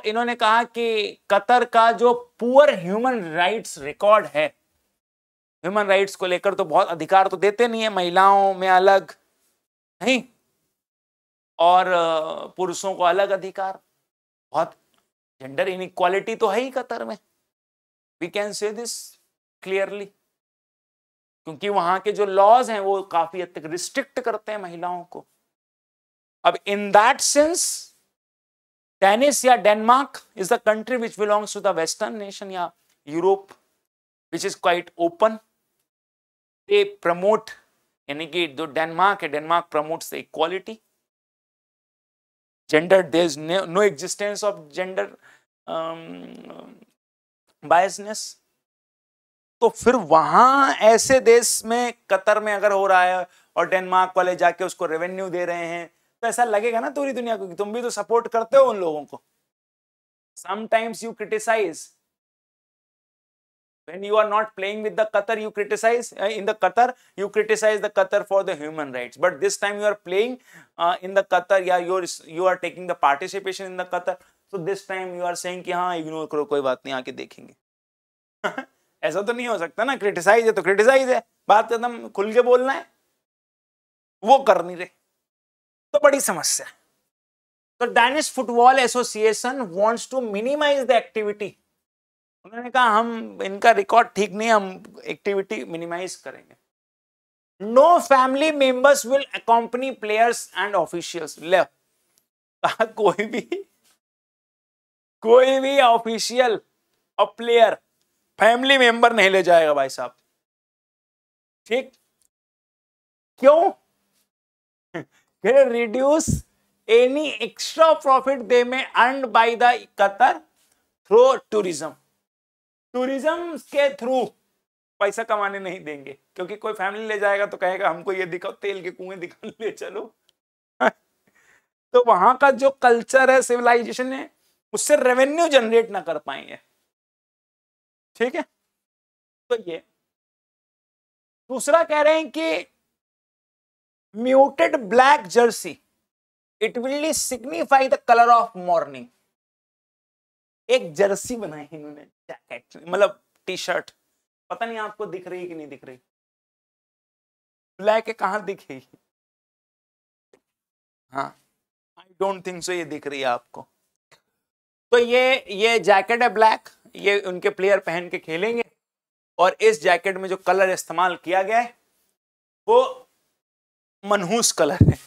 इन्होंने कहा कि कतर का जो पुअर ह्यूमन राइट्स रिकॉर्ड है ह्यूमन राइट्स को लेकर तो बहुत अधिकार तो देते नहीं है महिलाओं में अलग नहीं और पुरुषों को अलग अधिकार बहुत जेंडर इनक्वालिटी तो है ही कतर में we can say this clearly क्योंकि वहां के जो लॉज हैं वो काफी हद तक रिस्ट्रिक्ट करते हैं महिलाओं को अब इन दैट सेंस डेनिस या Denmark is the country which belongs to the western nation या Europe which is quite open they promote यानी कि जो डेनमार्क है Denmark promotes equality gender there is no existence of gender biasness तो फिर वहां ऐसे देश में कतर में अगर हो रहा है और डेनमार्क वाले जाके उसको रेवेन्यू दे रहे हैं तो ऐसा लगेगा ना पूरी दुनिया को कि तुम भी तो सपोर्ट करते हो उन लोगों को sometimes you criticise when you are not playing with the Qatar, you criticize uh, in the Qatar, you criticize the Qatar for the human rights. But this time you are playing uh, in the Qatar, yeah, you are, you are taking the participation in the Qatar. So this time you are saying ki ha ignore karo koi baat nahi aake dekhenge aisa to nahi ho sakta na criticize hai to criticize hai baat एकदम khul ke bolna hai wo kar nahi rahe to badi samasya so danish football association wants to minimize the activity उन्होंने कहा हम इनका record ठीक नहीं हम activity minimise करेंगे no family members will accompany players and officials कहा कोई भी कोई भी ऑफिशियल और प्लेयर फैमिली मेंबर नहीं ले जाएगा भाई साहब ठीक क्यों reduce any extra profit they may earn by the Qatar through tourism tourism के थ्रू पैसा कमाने नहीं देंगे क्योंकि कोई फैमिली ले जाएगा तो कहेगा हमको ये दिखाओ तेल के कुएं दिखा ले चलो तो वहां का जो कल्चर है सिविलाइजेशन है उससे रेवेन्यू जनरेट ना कर पाएंगे ठीक है तो ये दूसरा कह रहे हैं कि muted black jersey it will signify the colour of mourning एक जर्सी बनाई इन्होंने जैकेट मतलब टी शर्ट पता नहीं आपको दिख रही कि नहीं दिख रही ब्लैक है कहाँ दिखेगी हाँ आई डोंट थिंक सो ये दिख रही है आपको तो ये ये जैकेट है ब्लैक ये उनके प्लेयर पहन के खेलेंगे और इस जैकेट में जो कलर इस्तेमाल किया गया है वो मनहूस कलर है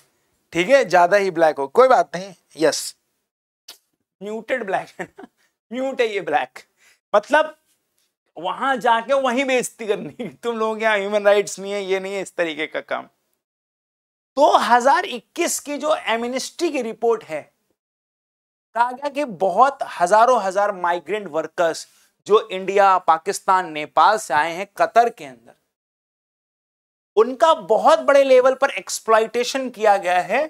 ठीक है ज्यादा ही ब्लैक हो कोई बात नहीं यस म्यूटेड ब्लैक है ना म्यूट है ये ब्लैक मतलब वहां जाके वहीं बेइज्जती करनी तुम लोगों के यहाँ ह्यूमन राइट्स नहीं है ये नहीं है इस तरीके का काम 2021 तो की जो एमिनिस्ट्री की रिपोर्ट है कहा गया कि बहुत हजारों हजार माइग्रेंट वर्कर्स जो इंडिया पाकिस्तान नेपाल से आए हैं कतर के अंदर उनका बहुत बड़े लेवल पर एक्सप्लाइटेशन किया गया है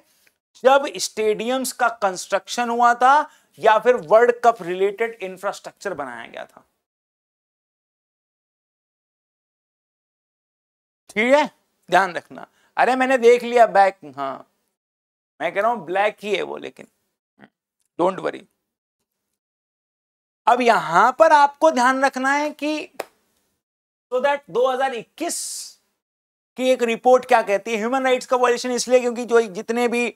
जब स्टेडियम्स का कंस्ट्रक्शन हुआ था या फिर वर्ल्ड कप रिलेटेड इंफ्रास्ट्रक्चर बनाया गया था ठीक है ध्यान रखना अरे मैंने देख लिया बैक हाँ मैं कह रहा हूं ब्लैक ही है वो लेकिन डोंट वरी अब यहां पर आपको ध्यान रखना है कि सो दैट 2021 की एक रिपोर्ट क्या कहती है ह्यूमन राइट्स का वॉल्यूशन इसलिए क्योंकि जो जितने भी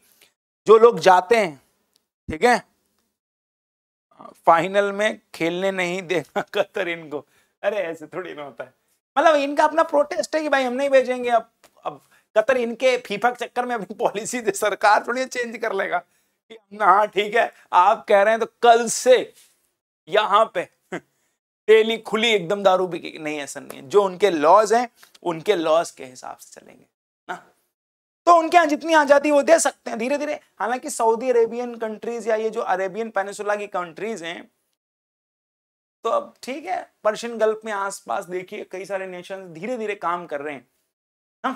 जो लोग जाते हैं ठीक है फाइनल में खेलने नहीं देना कतर इनको अरे ऐसे थोड़ी ना होता है मतलब इनका अपना प्रोटेस्ट है कि भाई हम नहीं भेजेंगे अब अब कतर इनके फीफा के चक्कर में अपनी पॉलिसी दे सरकार थोड़ी चेंज कर लेगा कि हाँ ठीक है आप कह रहे हैं तो कल से यहाँ पे डेली खुली एकदम दारू भी नहीं ऐसा नहीं है जो उनके लॉज हैं उनके लॉज के हिसाब से चलेंगे तो उनके यहाँ जितनी आज़ादी वो दे सकते हैं धीरे धीरे हालांकि सऊदी अरेबियन कंट्रीज या ये जो अरेबियन पेनिसुला की कंट्रीज हैं तो अब ठीक है पर्शियन गल्फ में आसपास देखिए कई सारे नेशन धीरे धीरे काम कर रहे हैं ना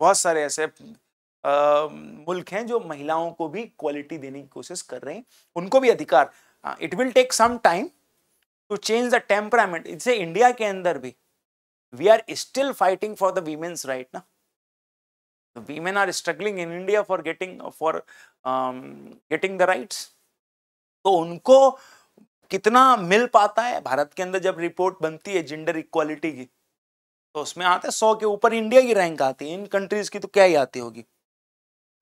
बहुत सारे ऐसे आ, मुल्क हैं जो महिलाओं को भी क्वालिटी देने की कोशिश कर रहे हैं उनको भी अधिकार it will take some time to change the temperament इससे इंडिया के अंदर भी we are still fighting for the women's right ना The women are struggling in India for getting for um, getting the rights. तो उनको कितना मिल पाता है भारत के अंदर जब रिपोर्ट बनती है जेंडर इक्वालिटी की तो उसमें आते हैं सौ के ऊपर इंडिया की रैंक आती है इन कंट्रीज की तो क्या ही आती होगी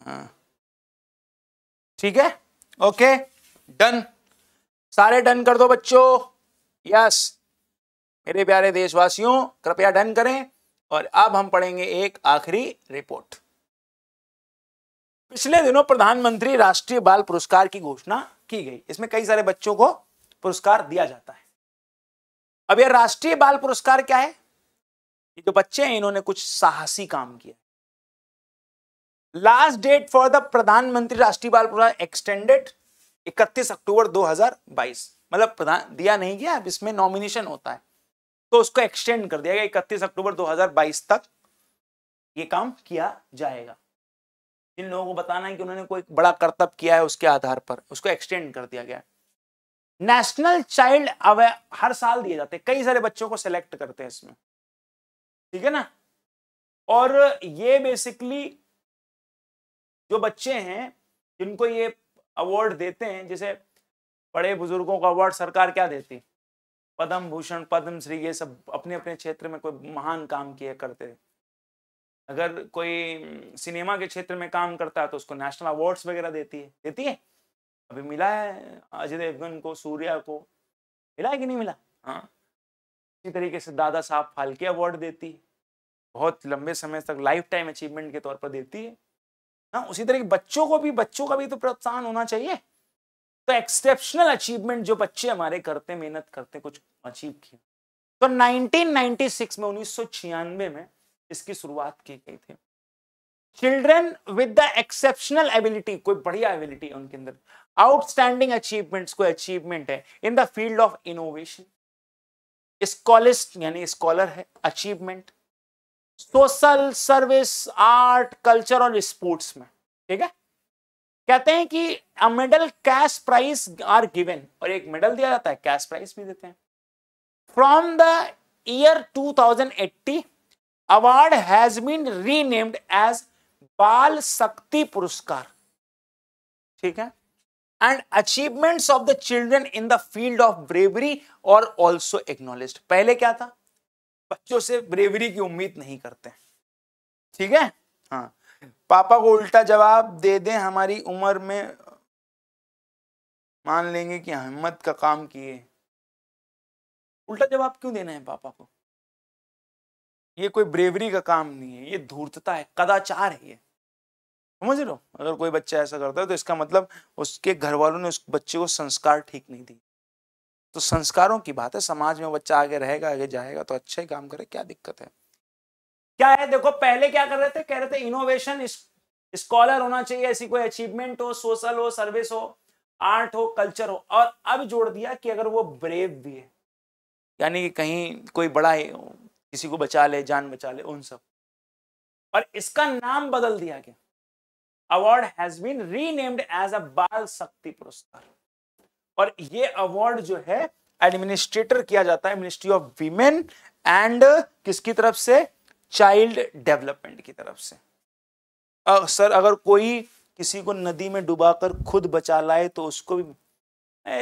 हाँ। ठीक है ओके डन सारे डन कर दो बच्चों यस मेरे प्यारे देशवासियों कृपया डन करें और अब हम पढ़ेंगे एक आखिरी रिपोर्ट पिछले दिनों प्रधानमंत्री राष्ट्रीय बाल पुरस्कार की घोषणा की गई इसमें कई सारे बच्चों को पुरस्कार दिया जाता है अब यह राष्ट्रीय बाल पुरस्कार क्या है ये जो बच्चे हैं इन्होंने कुछ साहसी काम किया लास्ट डेट फॉर द प्रधानमंत्री राष्ट्रीय बाल पुरस्कार एक्सटेंडेड 31 अक्टूबर 2022 मतलब प्रधान दिया नहीं गया अब इसमें नॉमिनेशन होता है तो उसको एक्सटेंड कर दिया गया इकतीस अक्टूबर दो तक ये काम किया जाएगा जिन लोगों को बताना है कि उन्होंने कोई बड़ा कर्तव्य किया है उसके आधार पर उसको एक्सटेंड कर दिया गया नेशनल चाइल्ड अवेयर हर साल दिए जाते हैं कई सारे बच्चों को सिलेक्ट करते हैं इसमें ठीक है ना और ये बेसिकली जो बच्चे हैं जिनको ये अवार्ड देते हैं जैसे बड़े बुजुर्गों का अवार्ड सरकार क्या देती पद्म भूषण पद्म श्री ये सब अपने अपने क्षेत्र में कोई महान काम किए करते हैं अगर कोई हम्म, सिनेमा के क्षेत्र में काम करता है तो उसको नेशनल अवार्ड्स वगैरह देती है देती है अभी मिला है अजय देवगन को सूर्या को मिला है कि नहीं मिला हाँ इसी तरीके से दादा साहब फाल्के अवार्ड देती है बहुत लंबे समय तक लाइफ टाइम अचीवमेंट के तौर पर देती है ना हाँ, उसी तरीके बच्चों को भी बच्चों का भी तो प्रोत्साहन होना चाहिए तो एक्सेप्शनल अचीवमेंट जो बच्चे हमारे करते मेहनत करते कुछ अचीव किया तो 1996 में उन्नीस में इसकी शुरुआत की गई थी children with the exceptional ability कोई बढ़िया एबिलिटी है उनके अंदर आउटस्टैंडिंग अचीवमेंट कोई अचीवमेंट है in the field of innovation scholastic यानी स्कॉलर है achievement social service art culture और स्पोर्ट्स में ठीक है कहते हैं कि a medal cash prize are given और एक मेडल दिया जाता है कैश प्राइस भी देते हैं from the year 2080 award has been renamed as Bal Shakti Puraskar ठीक है and achievements of the children in the field of bravery और ऑल्सो एक्नोलेज पहले क्या था बच्चों से ब्रेवरी की उम्मीद नहीं करते ठीक है हाँ पापा को उल्टा जवाब दे दें हमारी उम्र में मान लेंगे कि हिम्मत का काम किए उल्टा जवाब क्यों देना है पापा को ये कोई ब्रेवरी का काम नहीं है ये धूर्तता है कदाचार है ये समझ लो अगर कोई बच्चा ऐसा करता है तो इसका मतलब उसके घर वालों ने उस बच्चे को संस्कार ठीक नहीं दिए तो संस्कारों की बात है समाज में बच्चा आगे रहेगा आगे जाएगा तो अच्छा ही काम करे क्या दिक्कत है क्या है देखो पहले क्या कर रहे थे कह रहे थे इनोवेशन स्कॉलर होना चाहिए ऐसी कोई अचीवमेंट हो सोशल हो सर्विस हो आर्ट हो कल्चर हो और अब जोड़ दिया कि अगर वो ब्रेव भी है यानी कि कहीं कोई बड़ा किसी को बचा ले जान बचा ले उन सब और इसका नाम बदल दिया गया award has been renamed as a Bal Shakti पुरस्कार और ये अवार्ड जो है एडमिनिस्ट्रेटर किया जाता है मिनिस्ट्री ऑफ वीमेन एंड किसकी तरफ से चाइल्ड डेवलपमेंट की तरफ से आ, सर अगर कोई किसी को नदी में डुबाकर खुद बचा लाए तो उसको भी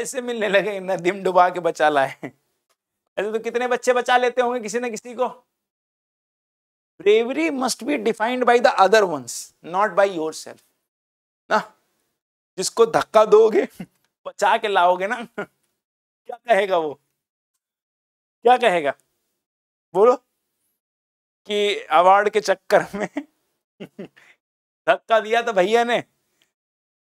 ऐसे मिलने लगे नदी में डुबा के बचा लाए ऐसे तो कितने बच्चे बचा लेते होंगे किसी न किसी को bravery must be defined by the other ones not by yourself ना जिसको धक्का दोगे बचा के लाओगे ना क्या कहेगा वो क्या कहेगा बोलो कि अवार्ड के चक्कर में धक्का दिया था तो भैया ने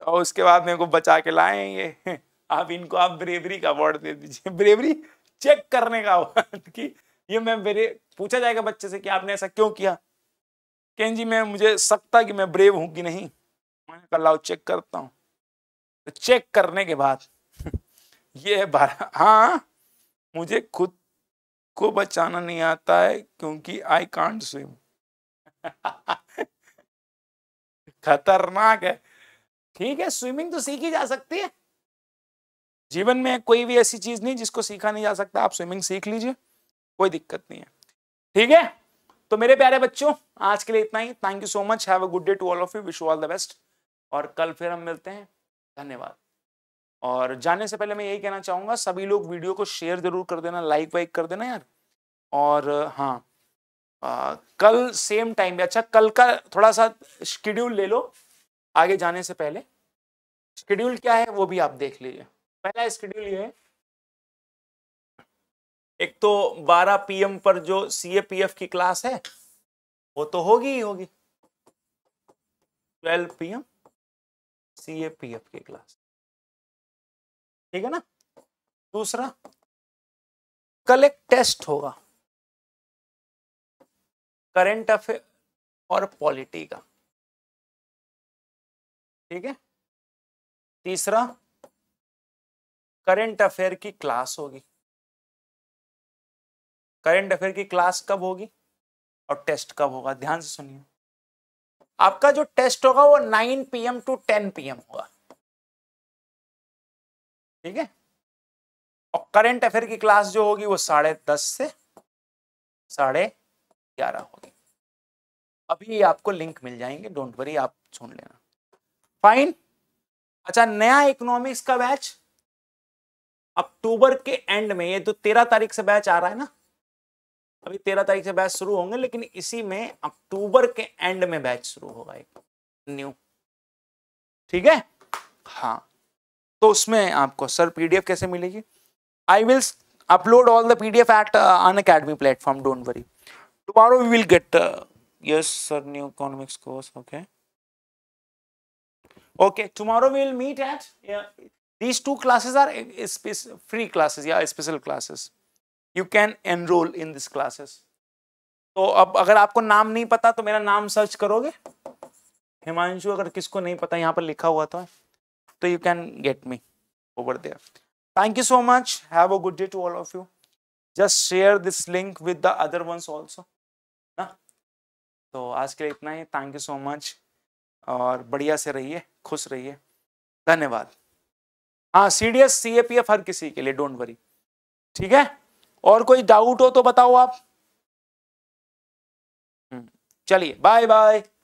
और उसके बाद मेरे को बचा के लाएंगे आप इनको आप ब्रेवरी का अवार्ड दे दीजिए ब्रेवरी चेक करने का कि ये मैं मेरे पूछा जाएगा बच्चे से कि आपने ऐसा क्यों किया कहें जी मैं मुझे सकता कि मैं ब्रेव हूं कि नहीं मैंने कहा लाओ चेक करता हूँ तो चेक करने के बाद ये है बारह हाँ मुझे खुद को बचाना नहीं आता है क्योंकि आई कांट स्विम खतरनाक है ठीक है स्विमिंग तो सीखी जा सकती है जीवन में कोई भी ऐसी चीज नहीं जिसको सीखा नहीं जा सकता आप स्विमिंग सीख लीजिए कोई दिक्कत नहीं है ठीक है तो मेरे प्यारे बच्चों आज के लिए इतना ही thank you so much have a good day to all of you wish all the best और कल फिर हम मिलते हैं धन्यवाद और जाने से पहले मैं यही कहना चाहूंगा सभी लोग वीडियो को शेयर जरूर कर देना लाइक वाइक कर देना यार और हाँ आ, कल सेम टाइम अच्छा कल का थोड़ा सा शेड्यूल ले लो आगे जाने से पहले शेड्यूल क्या है वो भी आप देख लीजिए पहला स्केड्यूल ये है एक तो 12 पीएम पर जो सीएपीएफ की क्लास है वो तो होगी ही होगी 12 पीएम सीएपीएफ की क्लास ठीक है ना दूसरा कल एक टेस्ट होगा करंट अफेयर और पॉलिटी का ठीक है तीसरा करंट अफेयर की क्लास होगी करंट अफेयर की क्लास कब होगी और टेस्ट कब होगा ध्यान से सुनिए आपका जो टेस्ट होगा वो 9 पीएम टू 10 पीएम होगा ठीक है और करंट अफेयर की क्लास जो होगी वो साढ़े दस से साढ़े ग्यारह होगी अभी आपको लिंक मिल जाएंगे डोंट वरी आप सुन लेना फाइन अच्छा नया इकोनॉमिक्स का बैच अक्टूबर के एंड में ये तो तेरह तारीख से बैच आ रहा है ना अभी तेरह तारीख से बैच शुरू होंगे लेकिन इसी में अक्टूबर के एंड में बैच शुरू होगा एक न्यू ठीक है हाँ तो उसमें आपको सर पीडीएफ कैसे मिलेगी I will upload all the PDF at Unacademy platform don't worry tomorrow we will get yes sir new economics course okay okay tomorrow we will meet at These two classes are free classes, yeah, special classes. You can enroll in these classes. तो अब अगर आपको नाम नहीं पता तो मेरा नाम सर्च करोगे हिमांशु अगर किसको नहीं पता यहाँ पर लिखा हुआ था तो you can get me over there thank you so much have a good day to all of you just share this link with the other ones also ना तो आज के लिए इतना ही थैंक यू सो मच और बढ़िया से रहिए खुश रहिए धन्यवाद हाँ सीडीएस सीएपीएफ हर किसी के लिए डोंट वरी ठीक है और कोई डाउट हो तो बताओ आप हम्म, चलिए बाय बाय